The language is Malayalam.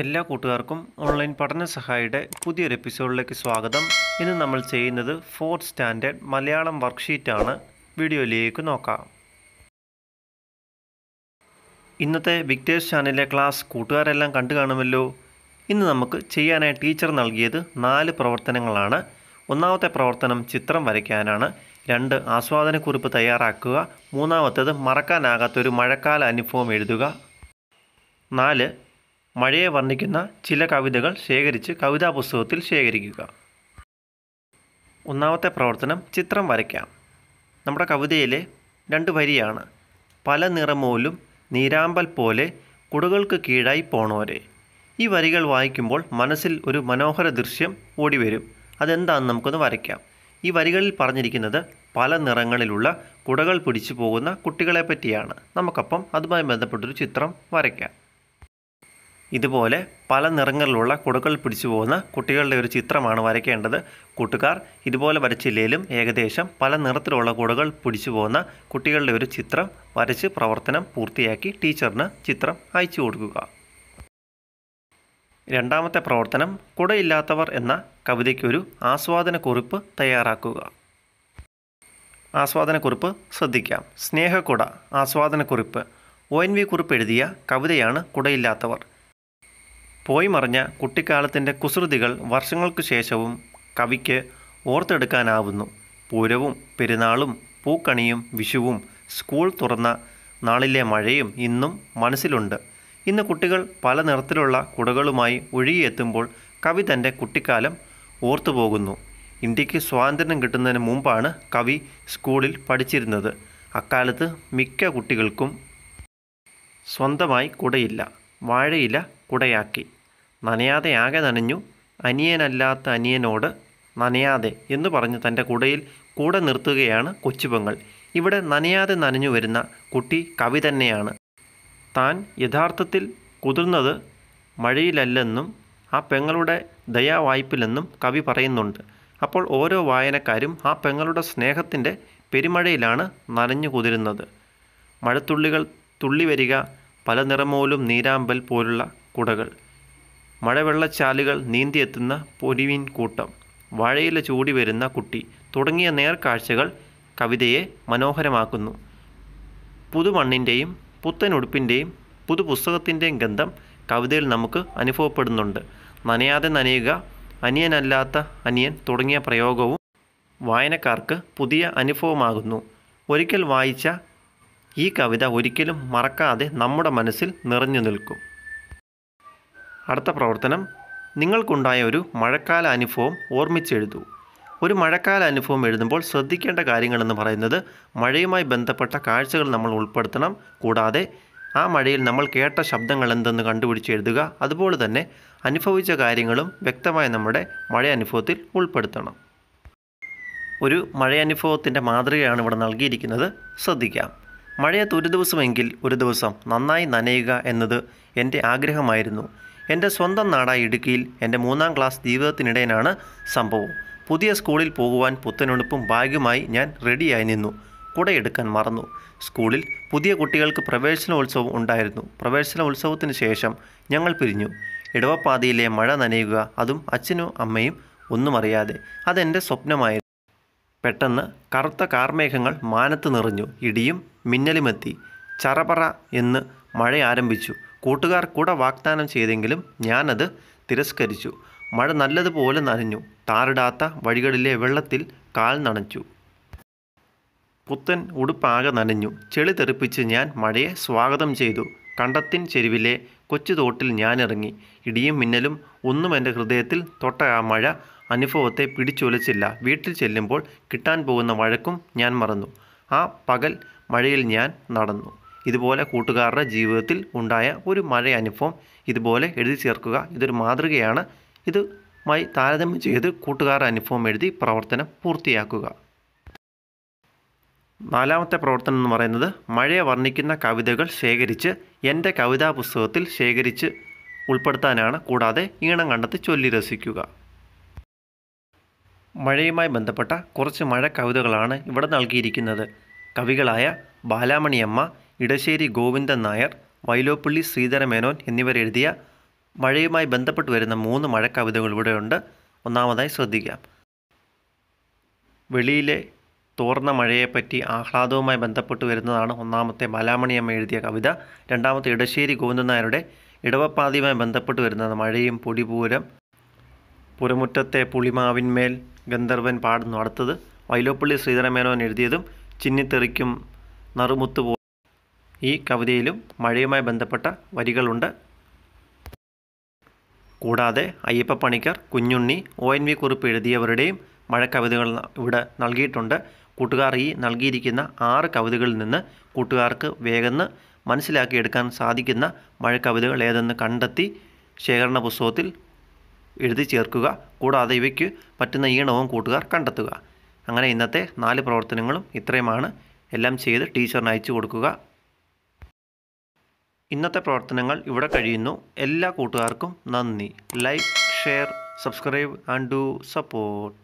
എല്ലാ കൂട്ടുകാർക്കും ഓൺലൈൻ പഠന സഹായിയുടെ പുതിയൊരു എപ്പിസോഡിലേക്ക് സ്വാഗതം ഇന്ന് നമ്മൾ ചെയ്യുന്നത് ഫോർത്ത് സ്റ്റാൻഡേർഡ് മലയാളം വർക്ക്ഷീറ്റാണ് വീഡിയോയിലേക്ക് നോക്കാം ഇന്നത്തെ വിക്ടേഴ്സ് ചാനലിലെ ക്ലാസ് കൂട്ടുകാരെല്ലാം കണ്ടു കാണുമല്ലോ ഇന്ന് നമുക്ക് ചെയ്യാനായി ടീച്ചർ നൽകിയത് നാല് പ്രവർത്തനങ്ങളാണ് ഒന്നാമത്തെ പ്രവർത്തനം ചിത്രം വരയ്ക്കാനാണ് രണ്ട് ആസ്വാദനക്കുറിപ്പ് തയ്യാറാക്കുക മൂന്നാമത്തേത് മറക്കാനാകാത്തൊരു മഴക്കാല അനുഭവം എഴുതുക നാല് മഴയെ വർണ്ണിക്കുന്ന ചില കവിതകൾ ശേഖരിച്ച് കവിതാ പുസ്തകത്തിൽ ശേഖരിക്കുക ഒന്നാമത്തെ പ്രവർത്തനം ചിത്രം വരയ്ക്കാം നമ്മുടെ കവിതയിലെ രണ്ട് വരിയാണ് പല നിറമോലും നീരാമ്പൽ പോലെ കുടകൾക്ക് കീഴായി പോണോരെ ഈ വരികൾ വായിക്കുമ്പോൾ മനസ്സിൽ ഒരു മനോഹര ദൃശ്യം ഓടിവരും അതെന്താണെന്ന് നമുക്കൊന്ന് വരയ്ക്കാം ഈ വരികളിൽ പറഞ്ഞിരിക്കുന്നത് പല നിറങ്ങളിലുള്ള കുടകൾ പിടിച്ചു പോകുന്ന കുട്ടികളെ പറ്റിയാണ് നമുക്കപ്പം അതുമായി ബന്ധപ്പെട്ടൊരു ചിത്രം വരയ്ക്കാം ഇതുപോലെ പല നിറങ്ങളിലുള്ള കുടകൾ പിടിച്ചു പോകുന്ന കുട്ടികളുടെ ഒരു ചിത്രമാണ് വരയ്ക്കേണ്ടത് കൂട്ടുകാർ ഇതുപോലെ വരച്ചില്ലേലും ഏകദേശം പല നിറത്തിലുള്ള കുടകൾ പിടിച്ചു പോകുന്ന കുട്ടികളുടെ ഒരു ചിത്രം വരച്ച് പ്രവർത്തനം പൂർത്തിയാക്കി ടീച്ചറിന് ചിത്രം അയച്ചു കൊടുക്കുക രണ്ടാമത്തെ പ്രവർത്തനം കുടയില്ലാത്തവർ എന്ന കവിതയ്ക്കൊരു കുറിപ്പ് തയ്യാറാക്കുക ആസ്വാദന കുറിപ്പ് ശ്രദ്ധിക്കാം സ്നേഹക്കുട കുറിപ്പ് ഒ എൻ വി കുറിപ്പ് എഴുതിയ കവിതയാണ് കുടയില്ലാത്തവർ പോയി മറിഞ്ഞ കുട്ടിക്കാലത്തിൻ്റെ കുസൃതികൾ വർഷങ്ങൾക്കു ശേഷവും കവിക്ക് ഓർത്തെടുക്കാനാവുന്നു പൂരവും പെരുന്നാളും പൂക്കണിയും വിഷുവും സ്കൂൾ തുറന്ന നാളിലെ മഴയും ഇന്നും മനസ്സിലുണ്ട് ഇന്ന് കുട്ടികൾ പല നിറത്തിലുള്ള കുടകളുമായി ഒഴുകിയെത്തുമ്പോൾ കവി തൻ്റെ കുട്ടിക്കാലം ഓർത്തുപോകുന്നു ഇന്ത്യക്ക് സ്വാതന്ത്ര്യം കിട്ടുന്നതിന് മുമ്പാണ് കവി സ്കൂളിൽ പഠിച്ചിരുന്നത് അക്കാലത്ത് മിക്ക കുട്ടികൾക്കും സ്വന്തമായി കുടയില്ല വാഴയില കുടയാക്കി നനയാതെ ആകെ നനഞ്ഞു അനിയനല്ലാത്ത അനിയനോട് നനയാതെ എന്ന് പറഞ്ഞ് തൻ്റെ കുടയിൽ കൂടെ നിർത്തുകയാണ് കൊച്ചുപെങ്ങൾ ഇവിടെ നനയാതെ നനഞ്ഞു വരുന്ന കുട്ടി കവി തന്നെയാണ് താൻ യഥാർത്ഥത്തിൽ കുതിർന്നത് മഴയിലല്ലെന്നും ആ പെങ്ങളുടെ ദയാവായ്പിലെന്നും കവി പറയുന്നുണ്ട് അപ്പോൾ ഓരോ വായനക്കാരും ആ പെങ്ങളുടെ സ്നേഹത്തിൻ്റെ പെരുമഴയിലാണ് നനഞ്ഞു കുതിരുന്നത് മഴത്തുള്ളികൾ തുള്ളി വരിക പല നിറമോലും നീരാമ്പൽ പോലുള്ള കുടകൾ മഴവെള്ളച്ചാലുകൾ നീന്തിയെത്തുന്ന പൊരിവിൻ കൂട്ടം വാഴയില ചൂടി വരുന്ന കുട്ടി തുടങ്ങിയ നേർക്കാഴ്ചകൾ കവിതയെ മനോഹരമാക്കുന്നു പുതുമണ്ണിൻ്റെയും പുത്തൻ പുതുപുസ്തകത്തിൻ്റെയും ഗന്ധം കവിതയിൽ നമുക്ക് അനുഭവപ്പെടുന്നുണ്ട് നനയാതെ നനയുക അനിയനല്ലാത്ത അനിയൻ തുടങ്ങിയ പ്രയോഗവും വായനക്കാർക്ക് പുതിയ അനുഭവമാകുന്നു ഒരിക്കൽ വായിച്ച ഈ കവിത ഒരിക്കലും മറക്കാതെ നമ്മുടെ മനസ്സിൽ നിറഞ്ഞു നിൽക്കും അടുത്ത പ്രവർത്തനം നിങ്ങൾക്കുണ്ടായ ഒരു മഴക്കാല അനുഭവം ഓർമ്മിച്ചെഴുതൂ ഒരു മഴക്കാല അനുഭവം എഴുതുമ്പോൾ ശ്രദ്ധിക്കേണ്ട കാര്യങ്ങളെന്ന് പറയുന്നത് മഴയുമായി ബന്ധപ്പെട്ട കാഴ്ചകൾ നമ്മൾ ഉൾപ്പെടുത്തണം കൂടാതെ ആ മഴയിൽ നമ്മൾ കേട്ട ശബ്ദങ്ങൾ എന്തെന്ന് കണ്ടുപിടിച്ച് എഴുതുക അതുപോലെ തന്നെ അനുഭവിച്ച കാര്യങ്ങളും വ്യക്തമായി നമ്മുടെ മഴ അനുഭവത്തിൽ ഉൾപ്പെടുത്തണം ഒരു അനുഭവത്തിൻ്റെ മാതൃകയാണ് ഇവിടെ നൽകിയിരിക്കുന്നത് ശ്രദ്ധിക്കാം മഴയത്ത് ഒരു ദിവസമെങ്കിൽ ഒരു ദിവസം നന്നായി നനയുക എന്നത് എൻ്റെ ആഗ്രഹമായിരുന്നു എൻ്റെ സ്വന്തം നാടായ ഇടുക്കിയിൽ എൻ്റെ മൂന്നാം ക്ലാസ് ജീവിതത്തിനിടയിലാണ് സംഭവം പുതിയ സ്കൂളിൽ പോകുവാൻ പുത്തനുണുപ്പും ഭാഗ്യമായി ഞാൻ റെഡിയായി നിന്നു കുടയെടുക്കാൻ മറന്നു സ്കൂളിൽ പുതിയ കുട്ടികൾക്ക് പ്രവേശനോത്സവം ഉണ്ടായിരുന്നു ഉത്സവത്തിന് ശേഷം ഞങ്ങൾ പിരിഞ്ഞു ഇടവപ്പാതയിലെ മഴ നനയുക അതും അച്ഛനും അമ്മയും ഒന്നും അറിയാതെ അതെൻ്റെ സ്വപ്നമായിരുന്നു പെട്ടെന്ന് കറുത്ത കാർമേഘങ്ങൾ മാനത്ത് നിറഞ്ഞു ഇടിയും മിന്നലുമെത്തി ചറപറ എന്ന് മഴ ആരംഭിച്ചു കൂട്ടുകാർ കൂടെ വാഗ്ദാനം ചെയ്തെങ്കിലും ഞാനത് തിരസ്കരിച്ചു മഴ നല്ലതുപോലെ നനഞ്ഞു താറിടാത്ത വഴികളിലെ വെള്ളത്തിൽ കാൽ നനച്ചു പുത്തൻ ഉടുപ്പാകെ നനഞ്ഞു ചെളി തെറിപ്പിച്ച് ഞാൻ മഴയെ സ്വാഗതം ചെയ്തു കണ്ടത്തിൻ ചെരുവിലെ കൊച്ചു തോട്ടിൽ ഞാനിറങ്ങി ഇടിയും മിന്നലും ഒന്നും എൻ്റെ ഹൃദയത്തിൽ തൊട്ട ആ മഴ അനുഭവത്തെ പിടിച്ചൊലിച്ചില്ല വീട്ടിൽ ചെല്ലുമ്പോൾ കിട്ടാൻ പോകുന്ന വഴക്കും ഞാൻ മറന്നു ആ പകൽ മഴയിൽ ഞാൻ നടന്നു ഇതുപോലെ കൂട്ടുകാരുടെ ജീവിതത്തിൽ ഉണ്ടായ ഒരു മഴ അനുഭവം ഇതുപോലെ എഴുതി ചേർക്കുക ഇതൊരു മാതൃകയാണ് ഇതുമായി താരതമ്യം ചെയ്ത് കൂട്ടുകാരുടെ അനുഭവം എഴുതി പ്രവർത്തനം പൂർത്തിയാക്കുക നാലാമത്തെ പ്രവർത്തനം എന്ന് പറയുന്നത് മഴയെ വർണ്ണിക്കുന്ന കവിതകൾ ശേഖരിച്ച് എൻ്റെ കവിതാ പുസ്തകത്തിൽ ശേഖരിച്ച് ഉൾപ്പെടുത്താനാണ് കൂടാതെ ഈണം കണ്ടെത്തി ചൊല്ലി രസിക്കുക മഴയുമായി ബന്ധപ്പെട്ട കുറച്ച് മഴ കവിതകളാണ് ഇവിടെ നൽകിയിരിക്കുന്നത് കവികളായ ബാലാമണിയമ്മ ഇടശ്ശേരി ഗോവിന്ദൻ നായർ വൈലോപ്പള്ളി ശ്രീധരമേനോൻ എന്നിവരെഴുതിയ മഴയുമായി ബന്ധപ്പെട്ട് വരുന്ന മൂന്ന് മഴക്കവിതകൾ ഇവിടെയുണ്ട് ഒന്നാമതായി ശ്രദ്ധിക്കാം വെളിയിലെ തോർന്ന മഴയെപ്പറ്റി ആഹ്ലാദവുമായി ബന്ധപ്പെട്ട് വരുന്നതാണ് ഒന്നാമത്തെ ബാലാമണിയമ്മ എഴുതിയ കവിത രണ്ടാമത്തെ ഇടശ്ശേരി ഗോവിന്ദൻ നായരുടെ ഇടവപ്പാതിയുമായി ബന്ധപ്പെട്ട് വരുന്നത് മഴയും പൊടിപൂരം പുരമുറ്റത്തെ പുളിമാവിന്മേൽ ഗന്ധർവൻ പാടുന്നു അടുത്തത് വൈലോപ്പള്ളി ശ്രീധരമേനോൻ എഴുതിയതും ചിന്നിത്തെറിക്കും നറുമുത്തു ഈ കവിതയിലും മഴയുമായി ബന്ധപ്പെട്ട വരികളുണ്ട് കൂടാതെ അയ്യപ്പ പണിക്കർ കുഞ്ഞുണ്ണി ഒ എൻ വി കുറിപ്പ് എഴുതിയവരുടെയും മഴക്കവിതകൾ ഇവിടെ നൽകിയിട്ടുണ്ട് കൂട്ടുകാർ ഈ നൽകിയിരിക്കുന്ന ആറ് കവിതകളിൽ നിന്ന് കൂട്ടുകാർക്ക് വേഗം മനസ്സിലാക്കിയെടുക്കാൻ സാധിക്കുന്ന മഴക്കവിതകൾ ഏതെന്ന് കണ്ടെത്തി ശേഖരണ പുസ്തകത്തിൽ എഴുതി ചേർക്കുക കൂടാതെ ഇവയ്ക്ക് പറ്റുന്ന ഈണവും കൂട്ടുകാർ കണ്ടെത്തുക അങ്ങനെ ഇന്നത്തെ നാല് പ്രവർത്തനങ്ങളും ഇത്രയുമാണ് എല്ലാം ചെയ്ത് ടീച്ചറിന് അയച്ചു കൊടുക്കുക ഇന്നത്തെ പ്രവർത്തനങ്ങൾ ഇവിടെ കഴിയുന്നു എല്ലാ കൂട്ടുകാർക്കും നന്ദി like share subscribe and do support